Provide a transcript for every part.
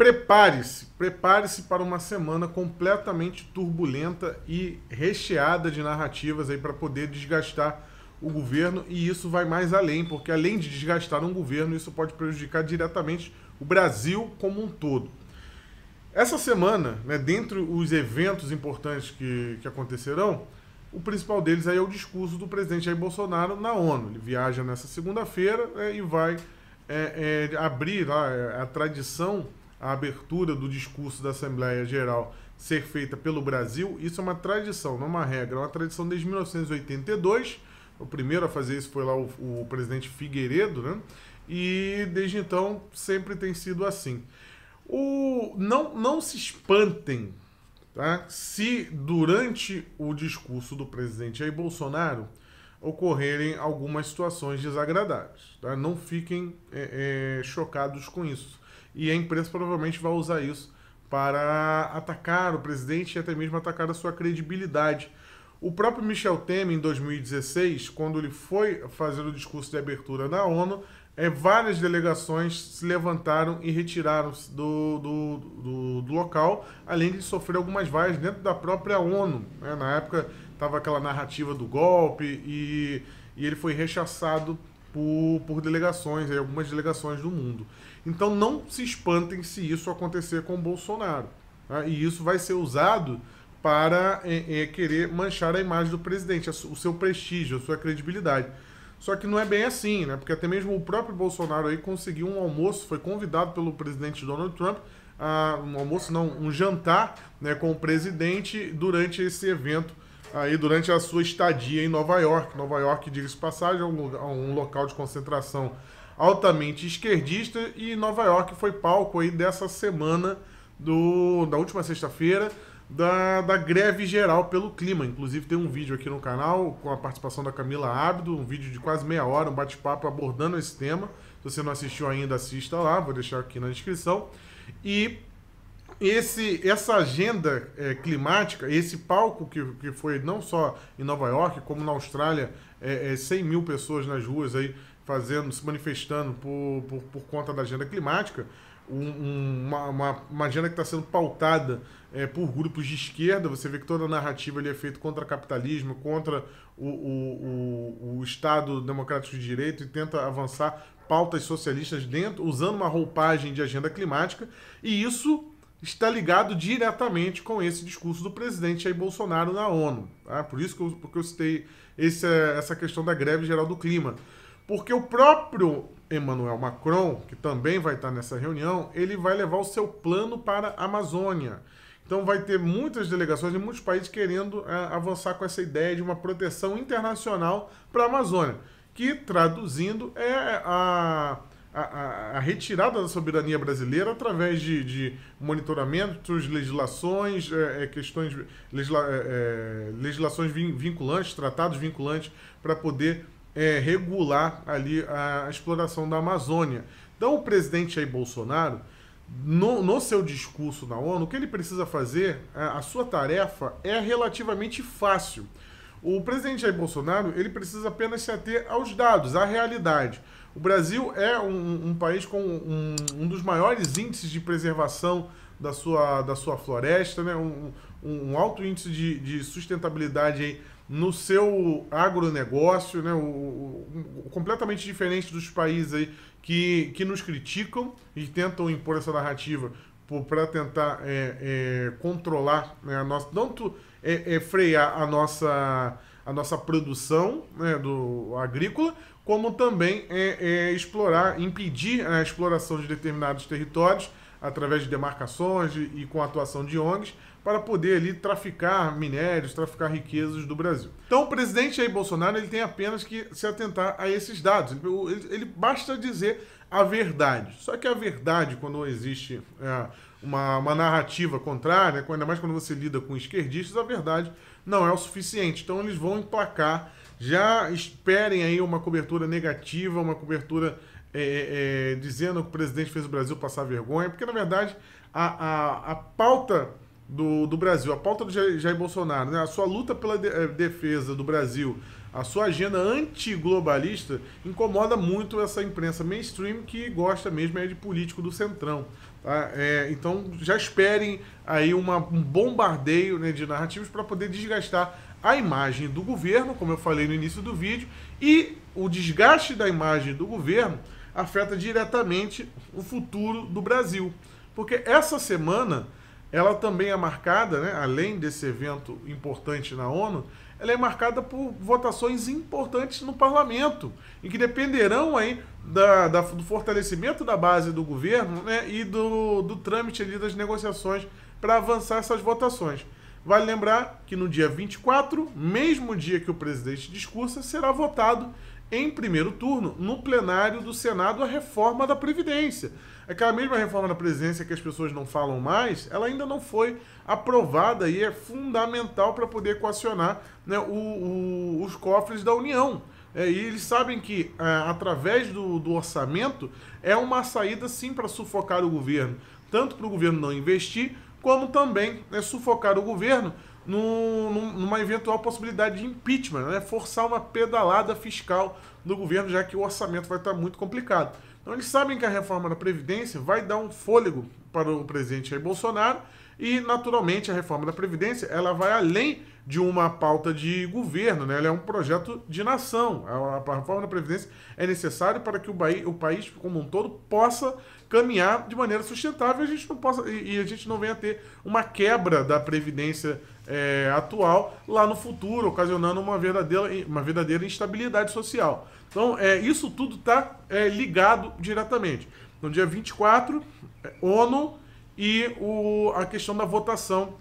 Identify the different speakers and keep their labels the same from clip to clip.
Speaker 1: Prepare-se, prepare-se para uma semana completamente turbulenta e recheada de narrativas aí para poder desgastar o governo e isso vai mais além, porque além de desgastar um governo, isso pode prejudicar diretamente o Brasil como um todo. Essa semana, né, dentre os eventos importantes que, que acontecerão, o principal deles aí é o discurso do presidente Jair Bolsonaro na ONU. Ele viaja nessa segunda-feira né, e vai é, é, abrir a, é, a tradição a abertura do discurso da Assembleia Geral ser feita pelo Brasil, isso é uma tradição, não uma regra, é uma tradição desde 1982. O primeiro a fazer isso foi lá o, o presidente Figueiredo, né? E desde então sempre tem sido assim. O, não, não se espantem tá? se durante o discurso do presidente Jair Bolsonaro ocorrerem algumas situações desagradáveis. Tá? Não fiquem é, é, chocados com isso e a imprensa provavelmente vai usar isso para atacar o presidente e até mesmo atacar a sua credibilidade. O próprio Michel Temer, em 2016, quando ele foi fazer o discurso de abertura da ONU, é, várias delegações se levantaram e retiraram-se do, do, do, do, local, além de sofrer algumas vaias dentro da própria ONU. Né? Na época estava aquela narrativa do golpe e, e ele foi rechaçado por, por delegações, algumas delegações do mundo. Então não se espantem se isso acontecer com o Bolsonaro. Tá? E isso vai ser usado para é, é, querer manchar a imagem do presidente, o seu prestígio, a sua credibilidade. Só que não é bem assim, né? Porque até mesmo o próprio Bolsonaro aí conseguiu um almoço, foi convidado pelo presidente Donald Trump, a, um almoço não, um jantar né, com o presidente durante esse evento aí durante a sua estadia em Nova York. Nova York, diga-se passagem, é um, lugar, um local de concentração altamente esquerdista e Nova York foi palco aí dessa semana do, da última sexta-feira da, da greve geral pelo clima. Inclusive tem um vídeo aqui no canal com a participação da Camila Abdo, um vídeo de quase meia hora, um bate-papo abordando esse tema. Se você não assistiu ainda, assista lá, vou deixar aqui na descrição. E esse, essa agenda é, climática, esse palco que, que foi não só em Nova York, como na Austrália, é, é 100 mil pessoas nas ruas aí fazendo, se manifestando por, por, por conta da agenda climática, um, uma, uma, uma, agenda que está sendo pautada é, por grupos de esquerda. Você vê que toda a narrativa ali é feita contra o capitalismo, contra o, o, o, o, Estado Democrático de Direito e tenta avançar pautas socialistas dentro, usando uma roupagem de agenda climática. E isso está ligado diretamente com esse discurso do presidente Jair Bolsonaro na ONU. Tá? Por isso que eu, porque eu citei esse, essa questão da greve geral do clima. Porque o próprio Emmanuel Macron, que também vai estar nessa reunião, ele vai levar o seu plano para a Amazônia. Então vai ter muitas delegações de muitos países querendo é, avançar com essa ideia de uma proteção internacional para a Amazônia, que traduzindo é a a, a, retirada da soberania brasileira através de, de monitoramentos, legislações, é, é questões, legisla, é, é legislações vinculantes, tratados vinculantes, para poder é, regular ali a, a, exploração da Amazônia. Então, o presidente aí Bolsonaro, no, no seu discurso na ONU, o que ele precisa fazer, a, a sua tarefa é relativamente fácil. O presidente Jair Bolsonaro, ele precisa apenas se ater aos dados, à realidade. O Brasil é um, um país com um, um, dos maiores índices de preservação da sua, da sua floresta, né? um, um alto índice de, de sustentabilidade aí no seu agronegócio, né? O, o, completamente diferente dos países aí que, que nos criticam e tentam impor essa narrativa para tentar é, é, controlar né, a nossa. Tanto é, é, frear a nossa a nossa produção né, do agrícola, como também é, é, explorar, impedir a exploração de determinados territórios através de demarcações de, e com a atuação de ONGs para poder ali traficar minérios, traficar riquezas do Brasil. Então o presidente Jair Bolsonaro ele tem apenas que se atentar a esses dados. Ele, ele, ele basta dizer a verdade. Só que a verdade, quando existe é, uma, uma narrativa contrária, né, ainda mais quando você lida com esquerdistas, a verdade não é o suficiente. Então eles vão emplacar. Já esperem aí uma cobertura negativa, uma cobertura é, é, é dizendo que o presidente fez o Brasil passar vergonha, porque na verdade a, a, a pauta do, do Brasil, a pauta do Jair, Bolsonaro, né, a sua luta pela de, é, defesa do Brasil, a sua agenda antiglobalista incomoda muito essa imprensa mainstream que gosta mesmo é de político do centrão. Tá? É, então já esperem aí uma, um bombardeio né, de narrativas para poder desgastar a imagem do governo, como eu falei no início do vídeo, e o desgaste da imagem do governo afeta diretamente o futuro do Brasil. Porque essa semana ela também é marcada, né, além desse evento importante na ONU, ela é marcada por votações importantes no parlamento, e que dependerão aí da, da, do fortalecimento da base do governo né, e do, do trâmite ali das negociações para avançar essas votações. Vale lembrar que no dia 24, mesmo dia que o presidente discursa, será votado em primeiro turno no plenário do Senado a reforma da Previdência. É que a mesma reforma da presidência que as pessoas não falam mais, ela ainda não foi aprovada e é fundamental para poder equacionar né, o, o, os cofres da União. É, e eles sabem que, é, através do, do orçamento, é uma saída sim para sufocar o governo. Tanto para o governo não investir, como também né, sufocar o governo no, numa eventual possibilidade de impeachment, né? forçar uma pedalada fiscal do governo, já que o orçamento vai estar muito complicado. Então eles sabem que a reforma da Previdência vai dar um fôlego para o presidente Jair Bolsonaro e, naturalmente, a reforma da Previdência ela vai além de uma pauta de governo, né? ela é um projeto de nação. É a, reforma da Previdência é necessária para que o, Bahia, o país como um todo possa caminhar de maneira sustentável a gente não possa, e a gente não venha ter uma quebra da Previdência é, atual lá no futuro, ocasionando uma verdadeira, uma verdadeira instabilidade social. Então, é, isso tudo está é, eh, ligado diretamente. No dia 24, ONU e o, a questão da votação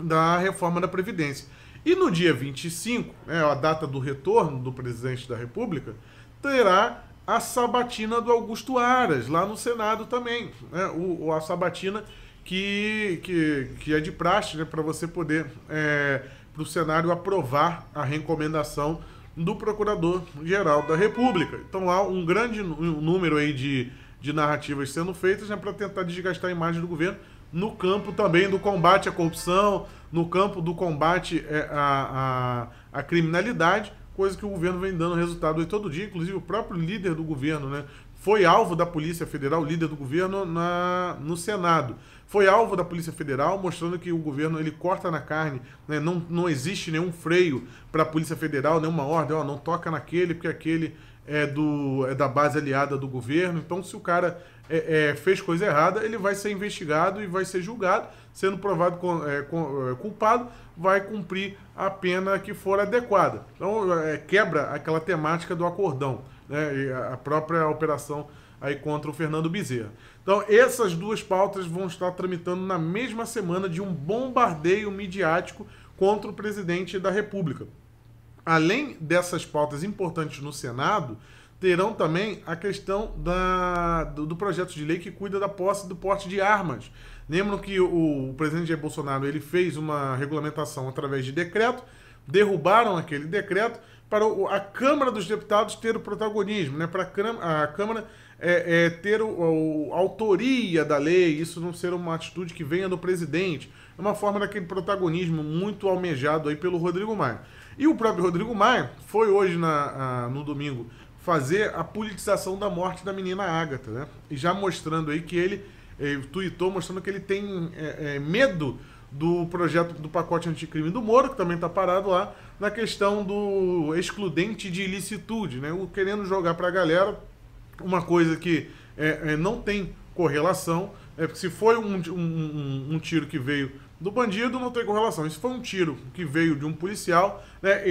Speaker 1: da reforma da Previdência. E no dia 25, é né, a data do retorno do presidente da República, terá a sabatina do Augusto Aras, lá no Senado também. Né? O, a sabatina que, que, que é de praxe né, para você poder, é, para o Senado aprovar a recomendação do Procurador-Geral da República. Então há um grande número aí de, de narrativas sendo feitas né, para tentar desgastar a imagem do governo, no campo também do combate à corrupção, no campo do combate é, à, à, à criminalidade, coisa que o governo vem dando resultado aí todo dia, inclusive o próprio líder do governo, né? Foi alvo da Polícia Federal, líder do governo, na, no Senado. Foi alvo da Polícia Federal, mostrando que o governo ele corta na carne, né? não, não existe nenhum freio para a Polícia Federal, nenhuma ordem, ó, não toca naquele, porque aquele é, do, é da base aliada do governo. Então, se o cara é, é, fez coisa errada, ele vai ser investigado e vai ser julgado. Sendo provado com, é, com, é, culpado, vai cumprir a pena que for adequada. Então, é, quebra aquela temática do acordão, né? a própria operação aí contra o Fernando Bezerra. Então, essas duas pautas vão estar tramitando na mesma semana de um bombardeio midiático contra o presidente da República além dessas pautas importantes no Senado, terão também a questão da, do, do, projeto de lei que cuida da posse do porte de armas. Lembram que o, o presidente Jair Bolsonaro ele fez uma regulamentação através de decreto, derrubaram aquele decreto para o, a Câmara dos Deputados ter o protagonismo, né? para a Câmara é, é, ter o, a autoria da lei, isso não ser uma atitude que venha do presidente. É uma forma daquele protagonismo muito almejado aí pelo Rodrigo Maia. E o próprio Rodrigo Maia foi hoje, na, a, no domingo, fazer a politização da morte da menina Ágata, né? E já mostrando aí que ele eh, tuitou mostrando que ele tem é, é, medo do projeto do pacote anticrime do Moro, que também está parado lá, na questão do excludente de ilicitude, né? O, querendo jogar para a galera uma coisa que é, não tem correlação, é porque se foi um, um, um, um tiro que veio do bandido, não tem correlação. Se foi um tiro que veio de um policial, né,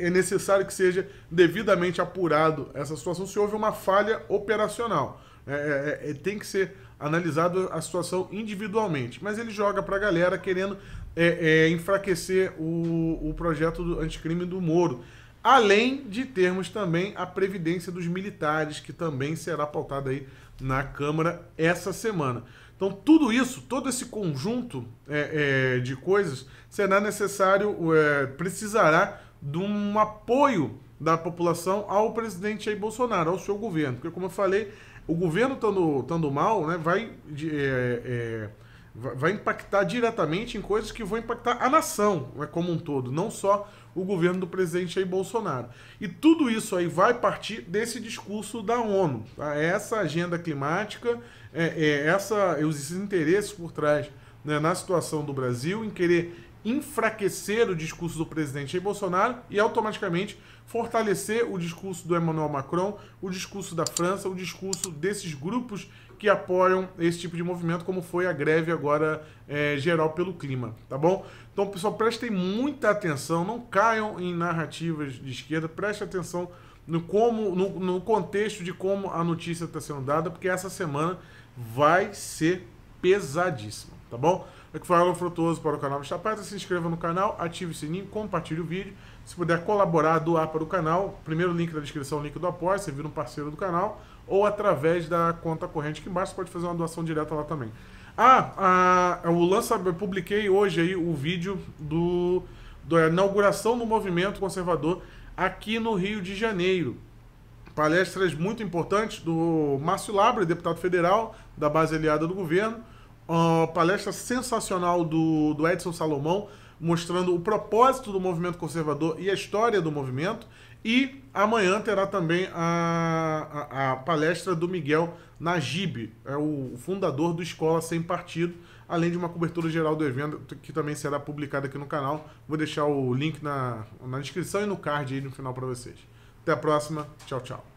Speaker 1: é necessário que seja devidamente apurado essa situação se houve uma falha operacional. É, é, é, é tem que ser analisado a situação individualmente. Mas ele joga para a galera querendo é, é, enfraquecer o, o projeto do anticrime do Moro além de termos também a previdência dos militares, que também será pautada aí na Câmara essa semana. Então, tudo isso, todo esse conjunto é, é, de coisas, será necessário, é, precisará de um apoio da população ao presidente Jair Bolsonaro, ao seu governo. Porque, como eu falei, o governo estando, mal, né, vai. De, é, é, vai impactar diretamente em coisas que vão impactar a nação né, como um todo, não só o governo do presidente Jair Bolsonaro. E tudo isso aí vai partir desse discurso da ONU, tá? É essa agenda climática, é, é, essa, é os interesses por trás né, na situação do Brasil em querer enfraquecer o discurso do presidente Jair Bolsonaro e automaticamente fortalecer o discurso do Emmanuel Macron, o discurso da França, o discurso desses grupos que apoiam esse tipo de movimento, como foi a greve agora é, geral pelo clima, tá bom? Então, pessoal, prestem muita atenção, não caiam em narrativas de esquerda, prestem atenção no, como, no, no contexto de como a notícia está sendo dada, porque essa semana vai ser pesadíssima, tá bom? Aqui foi Alan Frutuoso para o canal Vista Preta. Se inscreva no canal, ative o sininho, compartilhe o vídeo. Se puder colaborar, doar para o canal. Primeiro link da descrição, link do apoio. Você vira um parceiro do canal ou através da conta corrente que embaixo. Você pode fazer uma doação direta lá também. Ah, a, é o lança, eu publiquei hoje aí o vídeo do da é, inauguração do movimento conservador aqui no Rio de Janeiro. Palestras muito importantes do Márcio Labre, deputado federal da base aliada do governo. Uh, palestra sensacional do, do Edson Salomão, mostrando o propósito do movimento conservador e a história do movimento. E amanhã terá também a, a, a palestra do Miguel Najib, é o fundador do Escola Sem Partido, além de uma cobertura geral do evento que também será publicada aqui no canal. Vou deixar o link na, na descrição e no card aí no final para vocês. Até a próxima. Tchau, tchau.